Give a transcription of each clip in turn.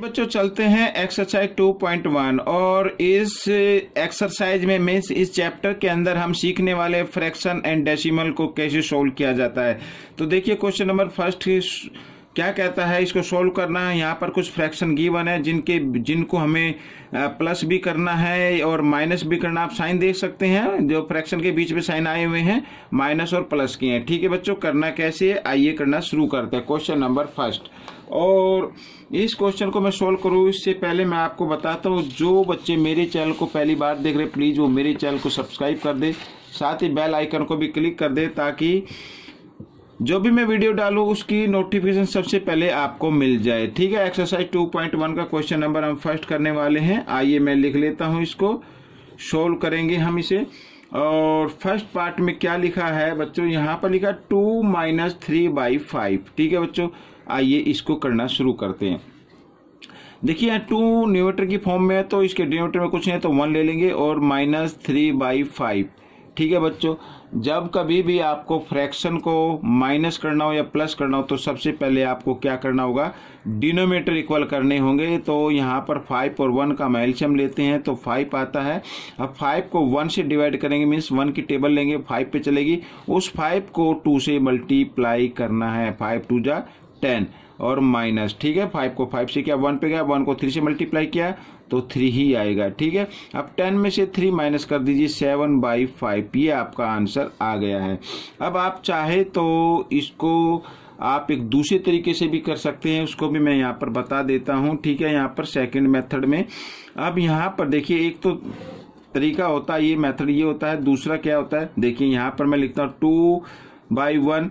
बच्चों चलते हैं एक्सरसाइज 2.1 और इस एक्सरसाइज में मीन्स इस चैप्टर के अंदर हम सीखने वाले फ्रैक्शन एंड डेसिमल को कैसे सोल्व किया जाता है तो देखिए क्वेश्चन नंबर फर्स्ट क्या कहता है इसको सोल्व करना है यहाँ पर कुछ फ्रैक्शन गिवन है जिनके जिनको हमें प्लस भी करना है और माइनस भी करना आप साइन देख सकते हैं जो फ्रैक्शन के बीच में साइन आए हुए हैं माइनस और प्लस के हैं ठीक है बच्चों करना कैसे है आइए करना शुरू करते हैं क्वेश्चन नंबर फर्स्ट और इस क्वेश्चन को मैं सोल्व करूँ इससे पहले मैं आपको बताता हूँ जो बच्चे मेरे चैनल को पहली बार देख रहे प्लीज़ वो मेरे चैनल को सब्सक्राइब कर दे साथ ही बेल आइकन को भी क्लिक कर दे ताकि जो भी मैं वीडियो डालूँ उसकी नोटिफिकेशन सबसे पहले आपको मिल जाए ठीक है एक्सरसाइज 2.1 का क्वेश्चन नंबर हम फर्स्ट करने वाले हैं आइए मैं लिख लेता हूँ इसको सोल्व करेंगे हम इसे और फर्स्ट पार्ट में क्या लिखा है बच्चों यहाँ पर लिखा two minus three by five ठीक है बच्चों आइए इसको करना शुरू करते हैं देखिए यहाँ टू न्यूमीटर की फॉर्म में है तो इसके डिनोमीटर में कुछ है तो वन ले लेंगे और माइनस थ्री बाई फाइव ठीक है बच्चों जब कभी भी आपको फ्रैक्शन को माइनस करना हो या प्लस करना हो तो सबसे पहले आपको क्या करना होगा डिनोमेटर इक्वल करने होंगे तो यहाँ पर फाइव और वन का मैल्शियम लेते हैं तो फाइव आता है अब फाइव को वन से डिवाइड करेंगे मीन्स वन की टेबल लेंगे फाइव पे चलेगी उस फाइव को टू से मल्टीप्लाई करना है फाइव टू जा टेन और माइनस ठीक है फाइव को फाइव से किया वन पे गया वन को थ्री से मल्टीप्लाई किया तो थ्री ही आएगा ठीक है अब टेन में से थ्री माइनस कर दीजिए सेवन बाई फाइव ये आपका आंसर आ गया है अब आप चाहे तो इसको आप एक दूसरे तरीके से भी कर सकते हैं उसको भी मैं यहाँ पर बता देता हूँ ठीक है यहाँ पर सेकेंड मेथड में अब यहाँ पर देखिए एक तो तरीका होता है ये मेथड ये होता है दूसरा क्या होता है देखिए यहाँ पर मैं लिखता हूँ टू बाई वन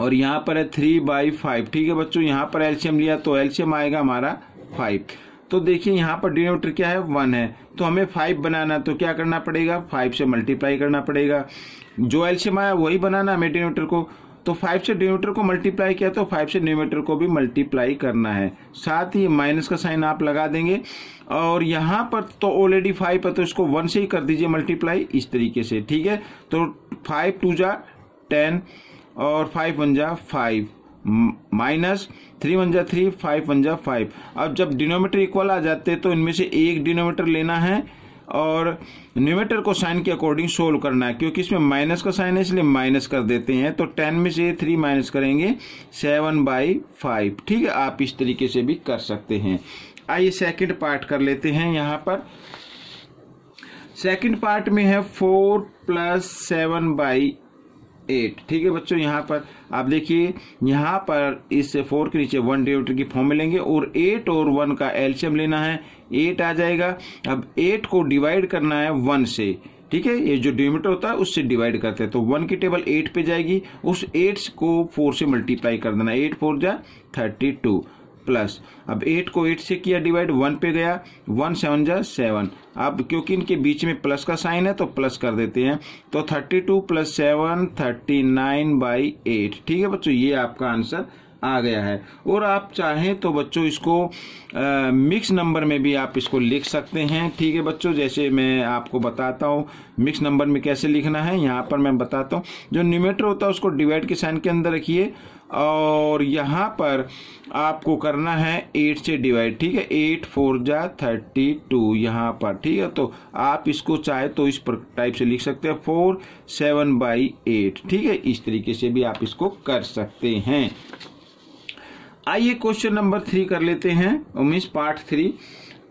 और यहाँ पर है थ्री बाई फाइव ठीक है बच्चों यहाँ पर एल्शियम लिया तो एल्शियम आएगा हमारा फाइव तो देखिए यहाँ पर डिनोमीटर क्या है वन है तो हमें फाइव बनाना तो क्या करना पड़ेगा फाइव से मल्टीप्लाई करना पड़ेगा जो एल्शियम आया वही बनाना हमें डिनोमीटर को तो फाइव से डिनोमीटर को मल्टीप्लाई किया तो फाइव से डिनोमीटर को भी मल्टीप्लाई करना है साथ ही माइनस का साइन आप लगा देंगे और यहाँ पर तो ऑलरेडी फाइव है तो इसको वन से ही कर दीजिए मल्टीप्लाई इस तरीके से ठीक है तो फाइव टू जा टेन और फाइव वन जा फाइव माइनस थ्री वन जा थ्री फाइव वन जा फाइव अब जब डिनोमीटर इक्वल आ जाते तो इनमें से एक डिनोमीटर लेना है और न्यूमेटर को साइन के अकॉर्डिंग सोल्व करना है क्योंकि इसमें माइनस का साइन है इसलिए माइनस कर देते हैं तो टेन में से थ्री माइनस करेंगे सेवन बाई फाइव ठीक है आप इस तरीके से भी कर सकते हैं आइए सेकंड पार्ट कर लेते हैं यहाँ पर सेकंड पार्ट में है four plus seven by eight ठीक है बच्चों यहाँ पर आप देखिए यहाँ पर इस फोर के नीचे वन डिवेटर की फॉर्म में लेंगे और एट और वन का एल्शियम लेना है एट आ जाएगा अब एट को डिवाइड करना है वन से ठीक है ये जो डिमीटर होता है उससे डिवाइड करते हैं तो वन की टेबल एट पे जाएगी उस एट को फोर से मल्टीप्लाई कर देना एट फोर जा थर्टी टू प्लस अब एट को एट से किया डिवाइड वन पे गया वन सेवन जा सेवन अब क्योंकि इनके बीच में प्लस का साइन है तो प्लस कर देते हैं तो thirty two plus seven thirty nine by eight ठीक है बच्चों ये आपका आंसर आ गया है और आप चाहें तो बच्चों इसको आ, मिक्स नंबर में भी आप इसको लिख सकते हैं ठीक है बच्चों जैसे मैं आपको बताता हूँ मिक्स नंबर में कैसे लिखना है यहाँ पर मैं बताता हूँ जो न्यूमेटर होता है उसको डिवाइड के साइन के अंदर रखिए और यहाँ पर आपको करना है एट से डिवाइड ठीक है एट फोर जा थर्टी टू यहाँ पर ठीक है तो आप इसको चाहे तो इस टाइप से लिख सकते हैं फोर सेवन बाई एट ठीक है इस तरीके से भी आप इसको कर सकते हैं आइए क्वेश्चन नंबर थ्री कर लेते हैं मीन्स पार्ट थ्री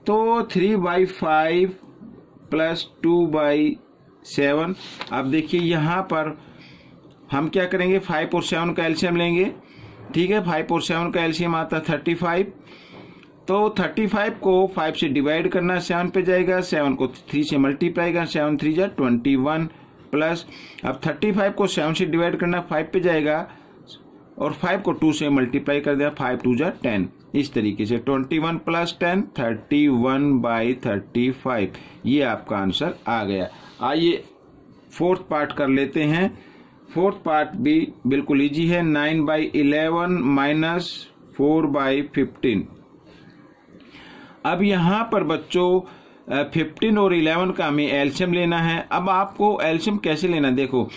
तो three by five plus two by seven आप देखिए यहाँ पर हम क्या करेंगे फाइव और सेवन का एल्शियम लेंगे ठीक है फाइव और सेवन का एल्शियम आता है थर्टी फाइव तो थर्टी फाइव को फाइव से डिवाइड करना सेवन पे जाएगा सेवन को थ्री से मल्टीप्लाई करना सेवन थ्री जा ट्वेंटी वन प्लस अब थर्टी फाइव को सेवन से डिवाइड करना फाइव पे जाएगा और फाइव को टू से मल्टीप्लाई कर देना फाइव टू जा टेन इस तरीके से twenty one plus ten thirty one by thirty five ये आपका आंसर आ गया आइए फोर्थ पार्ट कर लेते हैं फोर्थ पार्ट भी बिल्कुल इजी है nine by eleven minus four by fifteen अब यहां पर बच्चों फिफ्टीन और इलेवन का हमें एल्शियम लेना है अब आपको एल्शियम कैसे लेना देखो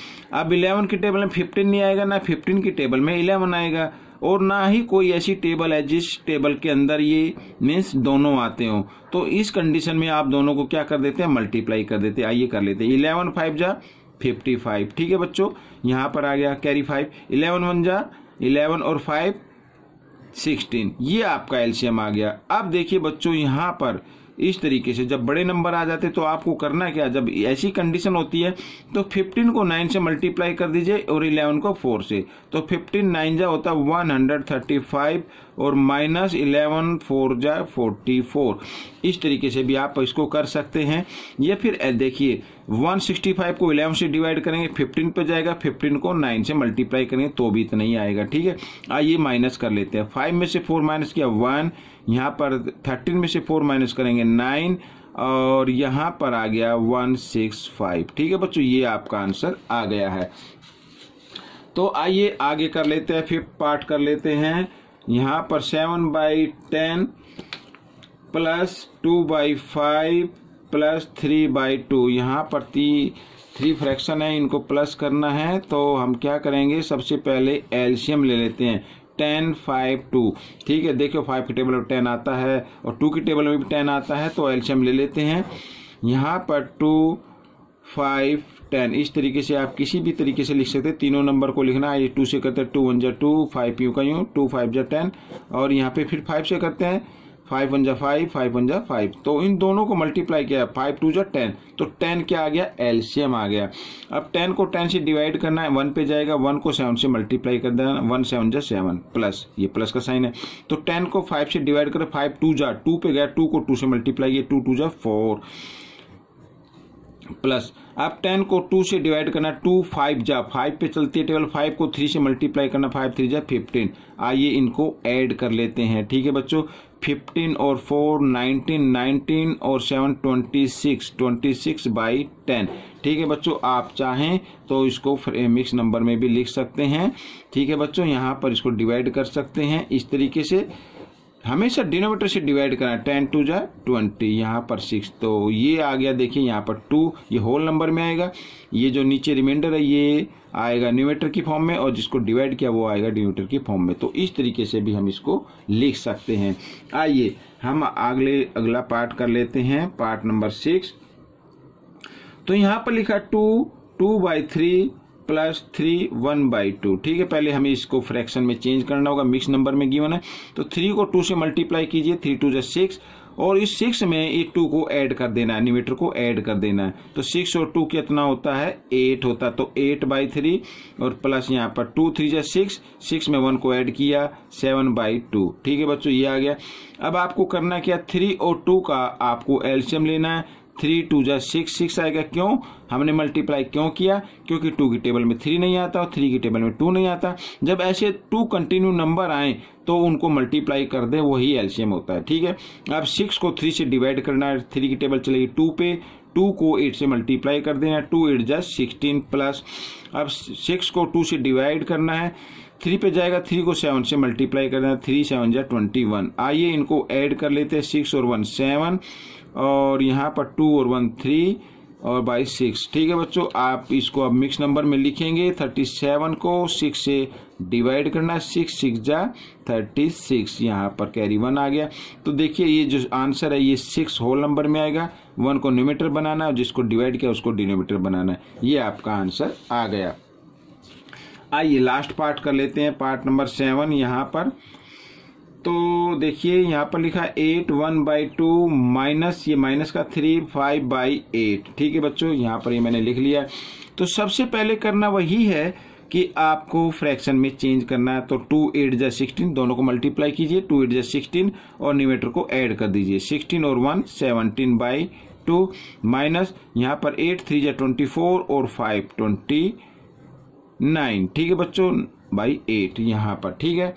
अब इलेवन की टेबल में फिफ्टीन नहीं आएगा ना फिफ्टीन की टेबल में इलेवन आएगा और ना ही कोई ऐसी टेबल है जिस टेबल के अंदर ये मीन्स दोनों आते हो तो इस कंडीशन में आप दोनों को क्या कर देते हैं मल्टीप्लाई कर देते हैं आइए कर लेते हैं इलेवन फाइव जा फिफ्टी फाइव ठीक है बच्चों यहाँ पर आ गया कैरी फाइव इलेवन वन जा इलेवन और फाइव सिक्सटीन ये आपका एलसीएम आ गया अब देखिए बच्चों यहाँ पर इस तरीके से जब बड़े नंबर आ जाते तो आपको करना क्या जब ऐसी कंडीशन होती है तो 15 को 9 से मल्टीप्लाई कर दीजिए और 11 को 4 से तो 15 नाइन जा होता है फाइव और माइनस इलेवन फोर जा फोर्टी फोर इस तरीके से भी आप इसको कर सकते हैं या फिर देखिए 165 को 11 से डिवाइड करेंगे 15 पे जाएगा 15 को 9 से मल्टीप्लाई करेंगे तो भी इतना ही आएगा ठीक है आइए माइनस कर लेते हैं फाइव में से फोर माइनस किया वन यहाँ पर थर्टीन में से फोर माइनस करेंगे नाइन और यहाँ पर आ गया वन सिक्स फाइव ठीक है बच्चों ये आपका आंसर आ गया है तो आइए आगे कर लेते हैं फिफ्थ पार्ट कर लेते हैं यहाँ पर seven by ten plus two by five plus three by two यहाँ पर ती थ्री फ्रैक्शन है इनको प्लस करना है तो हम क्या करेंगे सबसे पहले एल्शियम ले लेते हैं टेन फाइव टू ठीक है देखो फाइव की टेबल में टेन आता है और टू की टेबल में भी टेन आता है तो एल्शियम ले लेते हैं यहाँ पर टू फाइव टेन इस तरीके से आप किसी भी तरीके से लिख सकते हैं तीनों नंबर को लिखना है टू से करते हैं टू वन जा टू फाइव यू का यूँ टू फाइव जा टेन और यहाँ पे फिर फाइव से करते हैं फाइव वन जा फाइव फाइव वन जा फाइव तो इन दोनों को मल्टीप्लाई किया फाइव टू जा टेन तो टेन क्या आ गया एलसीएम आ गया अब टेन को टेन से डिवाइड करना है वन पे जाएगा वन को सेवन से मल्टीप्लाई कर देना वन सेवन जा सेवन प्लस ये प्लस का साइन है तो टेन को फाइव से डिवाइड करें फाइव टू जा टू पे गया टू को टू से मल्टीप्लाई किया टू टू जा फोर प्लस अब टेन को टू से डिवाइड करना टू फाइव जा फाइव पे चलती है टेबल फाइव को थ्री से मल्टीप्लाई करना फाइव थ्री जा फिफ्टीन आइए इनको ऐड कर लेते हैं ठीक है बच्चों फिफ्टीन और फोर नाइनटीन नाइनटीन और seven twenty six twenty six by ten ठीक है बच्चों आप चाहें तो इसको मिक्स नंबर में भी लिख सकते हैं ठीक है बच्चों यहाँ पर इसको डिवाइड कर सकते हैं इस तरीके से हमेशा डिनोमीटर से डिवाइड करना है टेन टू जाए ट्वेंटी यहाँ पर सिक्स तो ये आ गया देखिए यहाँ पर टू ये होल नंबर में आएगा ये जो नीचे रिमाइंडर है ये आएगा न्यूमेटर की फॉर्म में और जिसको डिवाइड किया वो आएगा डिनोमीटर की फॉर्म में तो इस तरीके से भी हम इसको लिख सकते हैं आइए हम अगले अगला पार्ट कर लेते हैं पार्ट नंबर सिक्स तो यहाँ पर लिखा two two by three plus three one by two ठीक है पहले हमें इसको फ्रैक्शन में चेंज करना होगा मिक्स नंबर में गिवन है तो थ्री को टू से मल्टीप्लाई कीजिए थ्री टू जो सिक्स और इस सिक्स में ये टू को ऐड कर देना है निमीटर को ऐड कर देना है तो सिक्स और टू कितना होता है एट होता है तो एट बाई थ्री और प्लस यहाँ पर टू थ्री या सिक्स सिक्स में वन को ऐड किया सेवन बाई टू ठीक है बच्चों ये आ गया अब आपको करना क्या थ्री और टू का आपको एल्शियम लेना है थ्री टू जा सिक्स सिक्स आएगा क्यों हमने मल्टीप्लाई क्यों किया क्योंकि टू की टेबल में थ्री नहीं आता और थ्री की टेबल में टू नहीं आता जब ऐसे टू कंटिन्यू नंबर आए तो उनको मल्टीप्लाई कर दें वही एल्शियम होता है ठीक है अब सिक्स को थ्री से डिवाइड करना है थ्री की टेबल चलेगी टू पे टू को एट से मल्टीप्लाई कर देना टू एट जा सिक्सटीन प्लस अब सिक्स को टू से डिवाइड करना है थ्री पे जाएगा थ्री को सेवन से मल्टीप्लाई करना है थ्री सेवन जा ट्वेंटी वन आइए इनको ऐड कर लेते हैं सिक्स और वन सेवन और यहाँ पर टू और वन थ्री और बाई सिक्स ठीक है बच्चों आप इसको अब मिक्स नंबर में लिखेंगे थर्टी सेवन को सिक्स से डिवाइड करना है सिक्स सिक्स जा थर्टी सिक्स यहाँ पर कैरी वन आ गया तो देखिए ये जो आंसर है ये सिक्स होल नंबर में आएगा वन को न्यूमीटर बनाना है जिसको डिवाइड किया उसको डिनोमीटर बनाना है ये आपका आंसर आ गया आइए लास्ट पार्ट कर लेते हैं पार्ट नंबर सेवन यहाँ पर तो देखिए यहाँ पर लिखा eight one by two minus ये माइनस का थ्री फाइव बाई एट ठीक है बच्चों यहाँ पर ये मैंने लिख लिया तो सबसे पहले करना वही है कि आपको फ्रैक्शन में चेंज करना है तो टू एट जै सिक्सटीन दोनों को मल्टीप्लाई कीजिए टू एट जै सिक्सटीन और न्यूमेटर को ऐड कर दीजिए सिक्सटीन और one seventeen by two minus यहाँ पर एट थ्री जै ट्वेंटी फोर और फाइव ट्वेंटी नाइन ठीक है बच्चों बाई एट यहाँ पर ठीक है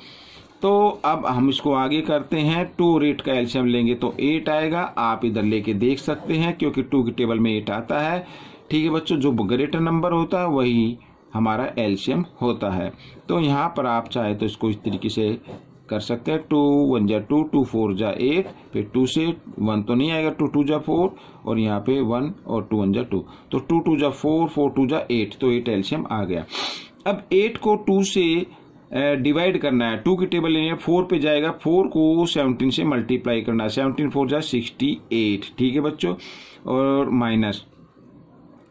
तो अब हम इसको आगे करते हैं टू रेट का एल्शियम लेंगे तो एट आएगा आप इधर लेके देख सकते हैं क्योंकि टू के टेबल में एट आता है ठीक है बच्चों जो ग्रेटर नंबर होता है वही हमारा एल्शियम होता है तो यहाँ पर आप चाहे तो इसको इस तरीके से कर सकते हैं टू वन जा टू टू फोर जा एट फिर टू से वन तो नहीं आएगा टू टू जा फोर और यहाँ पे वन और टू वन जा टू तो टू टू जा फोर फोर टू जा एट तो एट एल्शियम आ गया अब एट को टू से डिवाइड करना है टू की टेबल लेनी है फोर पे जाएगा फोर को सेवनटीन से मल्टीप्लाई करना है सेवनटीन फोर जाए सिक्सटी एट ठीक है बच्चों और माइनस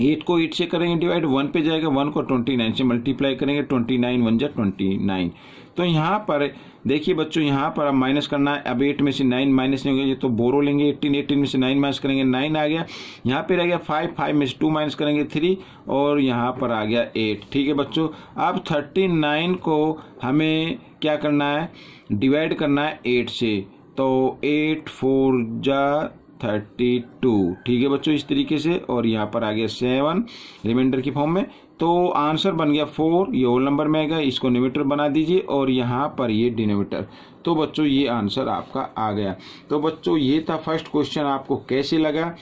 एट को एट से करेंगे डिवाइड वन पे जाएगा वन को ट्वेंटी नाइन से मल्टीप्लाई करेंगे ट्वेंटी नाइन वन जाए ट्वेंटी नाइन तो यहाँ पर देखिए बच्चों यहाँ पर अब माइनस करना है अब एट में से नाइन माइनस नहीं होगा तो बोरो लेंगे एट्टीन एट्टीन में से नाइन माइनस करेंगे नाइन आ गया यहाँ पे रह गया फाइव फाइव में से टू माइनस करेंगे थ्री और यहाँ पर आ गया एट ठीक है बच्चों अब थर्टी नाइन को हमें क्या करना है डिवाइड करना है एट से तो एट फोर जा थर्टी टू ठीक है बच्चों इस तरीके से और यहाँ पर आ गया सेवन रिमाइंडर की फॉर्म में तो आंसर बन गया फोर ये होल नंबर में आएगा इसको निमिटर बना दीजिए और यहाँ पर ये डिनोमीटर तो बच्चों ये आंसर आपका आ गया तो बच्चों ये था फर्स्ट क्वेश्चन आपको कैसे लगा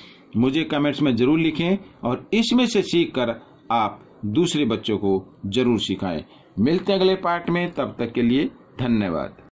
मुझे कमेंट्स में ज़रूर लिखें और इसमें से सीख कर आप दूसरे बच्चों को जरूर सिखाएं मिलते हैं अगले पार्ट में तब तक के लिए धन्यवाद